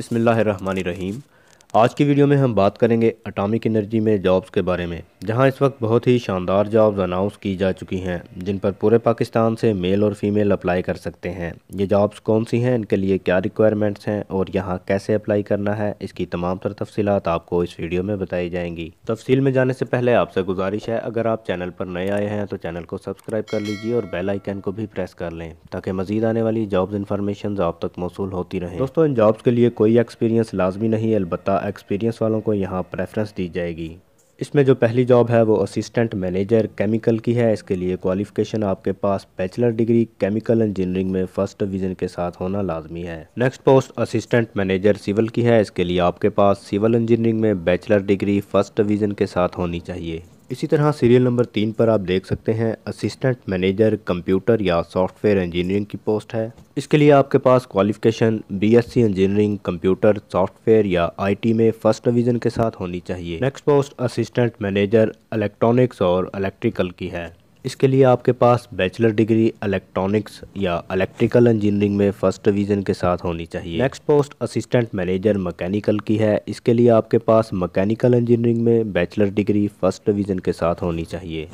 रहीम आज की वीडियो में हम बात करेंगे अटामिक एनर्जी में जॉब्स के बारे में जहां इस वक्त बहुत ही शानदार जॉब्स अनाउंस की जा चुकी हैं जिन पर पूरे पाकिस्तान से मेल और फीमेल अप्लाई कर सकते हैं ये जॉब्स कौन सी हैं इनके लिए क्या रिक्वायरमेंट्स हैं और यहां कैसे अप्लाई करना है इसकी तमाम तर तफसीत आपको इस वीडियो में बताई जाएंगी तफसील में जाने से पहले आपसे गुजारिश है अगर आप चैनल पर नए आए हैं तो चैनल को सब्सक्राइब कर लीजिए और बेलाइकन को भी प्रेस कर लें ताकि मजीद आने वाली जॉब्स इन्फॉर्मेशन आप तक मौसू होती रहे दोस्तों इन जॉब्स के लिए कोई एक्सपीरियंस लाजमी नहीं अलबत्ता या एक्सपीरियंस वालों को यहाँ प्रेफरेंस दी जाएगी इसमें जो पहली जॉब है वो असिस्टेंट मैनेजर केमिकल की है इसके लिए क्वालिफिकेशन आपके पास बैचलर डिग्री केमिकल इंजीनियरिंग में फर्स्ट डिवीजन के साथ होना लाजमी है next post assistant manager civil की है इसके लिए आपके पास सिविल इंजीनियरिंग में बैचलर डिग्री फर्स्ट डिवीजन के साथ होनी चाहिए इसी तरह सीरियल नंबर तीन पर आप देख सकते हैं असिस्टेंट मैनेजर कंप्यूटर या सॉफ्टवेयर इंजीनियरिंग की पोस्ट है इसके लिए आपके पास qualification BSc engineering computer software या आईटी में फर्स्ट डिवीजन के साथ होनी चाहिए next post assistant manager electronics और इलेक्ट्रिकल की है इसके लिए आपके पास बैचलर डिग्री इलेक्ट्रॉनिक्स या इलेक्ट्रिकल इंजीनियरिंग में फर्स्ट डिवीज़न के साथ होनी चाहिए next post assistant manager mechanical की है इसके लिए आपके पास मैकेनिकल इंजीनियरिंग में बैचलर डिग्री फर्स्ट डिवीज़न के साथ होनी चाहिए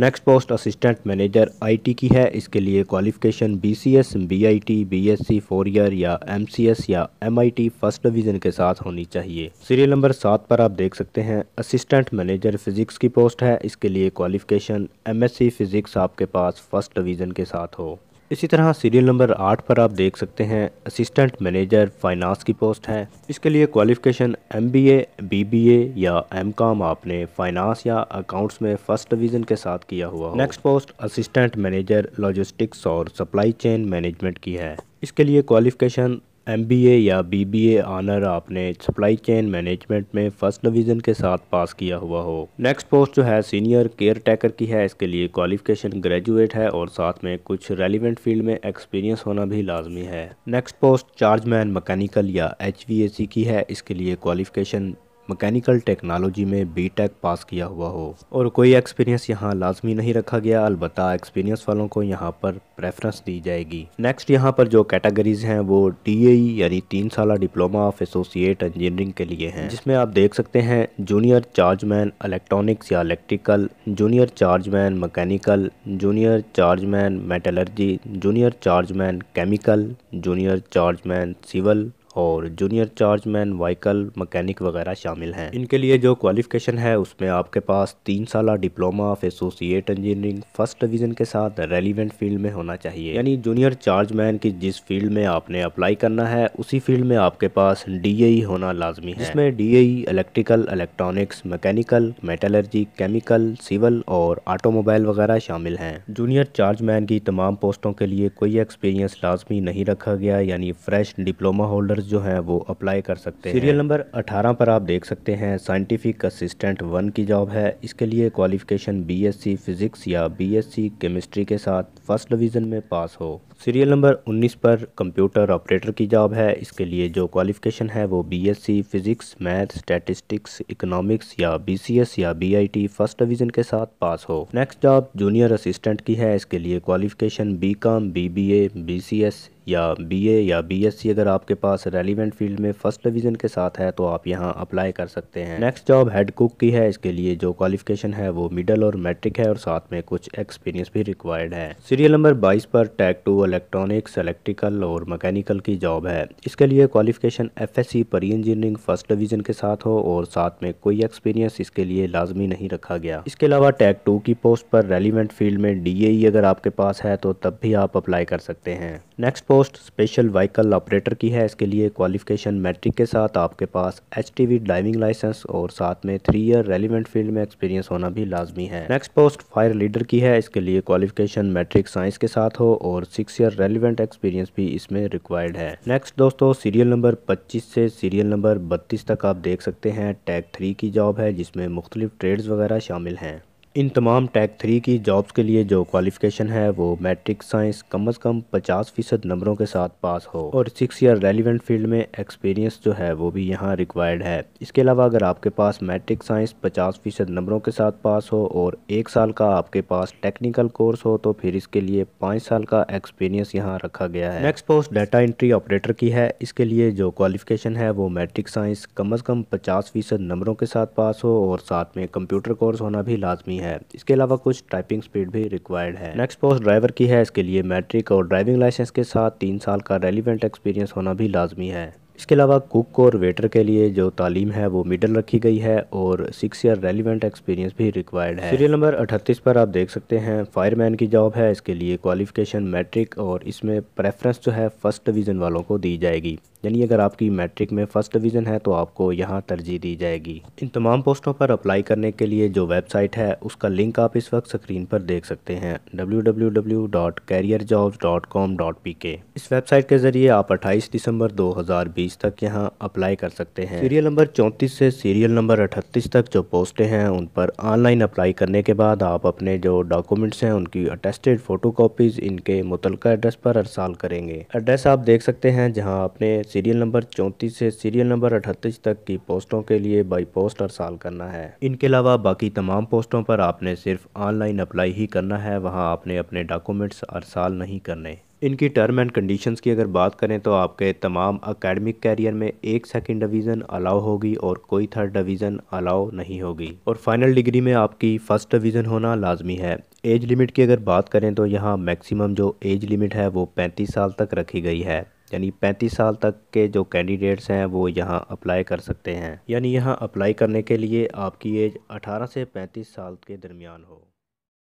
next post assistant manager IT की है इसके लिए qualification BCS, BIT, BSc four year या एमसीएस या एमआईटी फर्स्ट डिवीज़न के साथ होनी चाहिए सीरियल नंबर सात पर आप देख सकते हैं असिस्टेंट मैनेजर फिजिक्स की पोस्ट है इसके लिए क्वालिफिकेशन एमएससी फिजिक्स आपके पास फर्स्ट डिवीज़न के साथ हो इसी तरह सीरियल नंबर आठ पर आप देख सकते हैं असिस्टेंट मैनेजर फाइनेंस की पोस्ट है इसके लिए क्वालिफिकेशन एमबीए, बीबीए या एमकॉम आपने फाइनेंस या अकाउंट्स में फर्स्ट डिवीजन के साथ किया हुआ next post assistant manager logistics और सप्लाई चेन मैनेजमेंट की है इसके लिए क्वालिफिकेशन एमबीए या बीबीए एनर आपने सप्लाई चेन मैनेजमेंट में फर्स्ट डिवीज़न के साथ पास किया हुआ हो नेक्स्ट पोस्ट जो है सीनियर केयर टेकर की है इसके लिए क्वालिफिकेशन ग्रेजुएट है और साथ में कुछ रेलिवेंट फील्ड में एक्सपीरियंस होना भी लाजमी है नेक्स्ट पोस्ट चार्जमैन मैकेनिकल या एच की है इसके लिए क्वालिफिकेशन मैकेनिकल टेक्नोलॉजी में बी टेक पास किया हुआ हो और कोई एक्सपीरियंस यहाँ लाजमी नहीं रखा गया अलबत् एक्सपीरियंस वालों को यहाँ पर प्रेफरेंस दी जाएगी नेक्स्ट यहाँ पर जो कैटेगरीज हैं वो टी e यानी तीन साल डिप्लोमा ऑफ एसोसिएट इंजीनियरिंग के लिए हैं जिसमें आप देख सकते हैं जूनियर चार्जमैन इलेक्ट्रॉनिक्स या electrical junior chargeman mechanical junior chargeman metallurgy junior chargeman chemical junior chargeman civil और जूनियर चार्जमैन वाइकल मकैनिक वगैरह शामिल हैं इनके लिए जो क्वालिफिकेशन है उसमें आपके पास तीन साल diploma of associate engineering first division के साथ रेलिवेंट फील्ड में होना चाहिए यानी जूनियर चार्जमैन की जिस फील्ड में आपने अप्लाई करना है उसी फील्ड में आपके पास डी e होना लाजमी है इसमें D electrical electronics mechanical metallurgy chemical civil और ऑटोमोबाइल वगैरह शामिल हैं जूनियर चार्जमैन की तमाम पोस्टों के लिए कोई एक्सपीरियंस लाजमी नहीं रखा गया यानी फ्रेश डिप्लोमा होल्डर जो है वो अप्लाई कर सकते हैं सीरियल नंबर 18 पर आप देख सकते हैं साइंटिफिक असिस्टेंट वन की जॉब है इसके लिए क्वालिफिकेशन बीएससी फिजिक्स या बीएससी केमिस्ट्री के साथ फर्स्ट डिवीज़न में पास हो सीरियल नंबर 19 पर कंप्यूटर ऑपरेटर की जॉब है इसके लिए जो क्वालिफिकेशन है वो BSc physics math statistics economics या बीसीएस या बीआईटी फर्स्ट डिवीज़न के साथ पास हो नेक्स्ट जॉब जूनियर असिस्टेंट की है इसके लिए क्वालिफिकेशन बीकॉम बीबीए बीसीएस या बीए या बीएससी अगर आपके पास रेलिवेंट फील्ड में फर्स्ट डिवीज़न के साथ है तो आप यहाँ अप्लाई कर सकते हैं नेक्स्ट जॉब हेड कुक की है इसके लिए जो क्वालिफिकेशन है वो मिडल और मैट्रिक है और साथ में कुछ एक्सपीरियंस भी रिक्वायर्ड है सीरियल नंबर बाईस पर टैग टू इलेक्ट्रॉनिक्स इलेक्ट्रिकल और मैकेनिकल की जॉब है इसके लिए क्वालिफिकेशन एफ एस परी इंजीनियरिंग फर्स्ट डिवीज़न के साथ हो और साथ में कोई एक्सपीरियंस इसके लिए लाजमी नहीं रखा गया इसके अलावा टैग टू की पोस्ट पर रेलिवेंट फील्ड में डी e अगर आपके पास है तो तब भी आप अप्लाई कर सकते हैं next post special vehicle operator की है इसके लिए क्वालिफिकेशन मैट्रिक के साथ आपके पास एच ड्राइविंग लाइसेंस और साथ में थ्री ईयर रेलिवेंट फील्ड में एक्सपीरियंस होना भी लाजमी है नेक्स्ट पोस्ट फायर लीडर की है इसके लिए क्वालिफिकेशन मैट्रिक साइंस के साथ हो और सिक्स ईयर रेलिवेंट एक्सपीरियंस भी इसमें रिक्वायर्ड है नेक्स्ट दोस्तों सीरियल नंबर पच्चीस से सीरियल नंबर बत्तीस तक आप देख सकते हैं टैग थ्री की जॉब है जिसमें मुख्तलिफ ट्रेड्स वगैरह शामिल हैं इन तमाम टैग थ्री की जॉब्स के लिए जो क्वालिफिकेशन है वो मैट्रिक साइंस कम अज़ कम पचास फ़ीसद नंबरों के साथ पास हो और सिक्स ईयर रेलिवेंट फील्ड में एक्सपीरियंस जो है वो भी यहाँ रिक्वायर्ड है इसके अलावा अगर आपके पास मैट्रिक साइंस पचास फ़ीसद नंबरों के साथ पास हो और एक साल का आपके पास टेक्निकल कोर्स हो तो फिर इसके लिए पाँच साल का एक्सपीरियंस यहाँ रखा गया है next post data entry operator की है इसके लिए जो क्वालिफिकेशन है वो मैट्रिक साइंस कम अज़ कम पचास फ़ीसद नंबरों के साथ पास हो और साथ में कंप्यूटर कोर्स होना भी लाजमी है है इसके अलावा कुछ टाइपिंग स्पीड भी रिक्वायर्ड है नेक्स्ट पोस्ट ड्राइवर की है इसके लिए मैट्रिक और ड्राइविंग लाइसेंस के साथ तीन साल का रेलिवेंट एक्सपीरियंस होना भी लाजमी है इसके अलावा कुक और वेटर के लिए जो तालीम है वो मिडल रखी गई है और सिक्स ईयर रेलिवेंट एक्सपीरियंस भी रिक्वायर्ड है सीरियल नंबर 38 पर आप देख सकते हैं फायरमैन की जॉब है इसके लिए क्वालिफिकेशन मैट्रिक और इसमें प्रेफरेंस जो है फर्स्ट डिवीज़न वालों को दी जाएगी यानी अगर आपकी मैट्रिक में फ़र्स्ट डिवीज़न है तो आपको यहाँ तरजीह दी जाएगी इन तमाम पोस्टों पर अप्लाई करने के लिए जो वेबसाइट है उसका लिंक आप इस वक्त स्क्रीन पर देख सकते हैं www.careerjobs.com.pk इस वेबसाइट के ज़रिए आप 28 दिसंबर 2020 तक यहाँ अप्लाई कर सकते हैं सीरियल नंबर चौंतीस से सीरियल नंबर अठतीस तक जो पोस्टें हैं उन पर ऑनलाइन अप्लाई करने के बाद आप अपने जो डॉक्यूमेंट्स हैं उनकी अटेस्टेड फ़ोटो इनके मुतल एड्रेस पर अरसाल करेंगे एड्रेस आप देख सकते हैं जहाँ आपने सीरियल नंबर चौंतीस से सीरियल नंबर अठतीस तक की पोस्टों के लिए बाई पोस्ट अरसाल करना है इनके अलावा बाकी तमाम पोस्टों पर आपने सिर्फ ऑनलाइन अप्लाई ही करना है वहाँ आपने अपने डॉक्यूमेंट्स अरसाल नहीं करने इनकी टर्म एंड कंडीशंस की अगर बात करें तो आपके तमाम अकेडमिक कैरियर में एक सेकंड डिवीज़न अलाउ होगी और कोई थर्ड डिवीज़न अलाउ नहीं होगी और फाइनल डिग्री में आपकी फ़र्स्ट डिवीज़न होना लाजमी है एज लिमिट की अगर बात करें तो यहाँ मैक्सिमम जो एज लिमिट है वो 35 साल तक रखी गई है यानी पैंतीस साल तक के जो कैंडिडेट्स हैं वो यहाँ अप्लाई कर सकते हैं यानी यहाँ अप्लाई करने के लिए आपकी एज 18 से 35 साल के दरमियान हो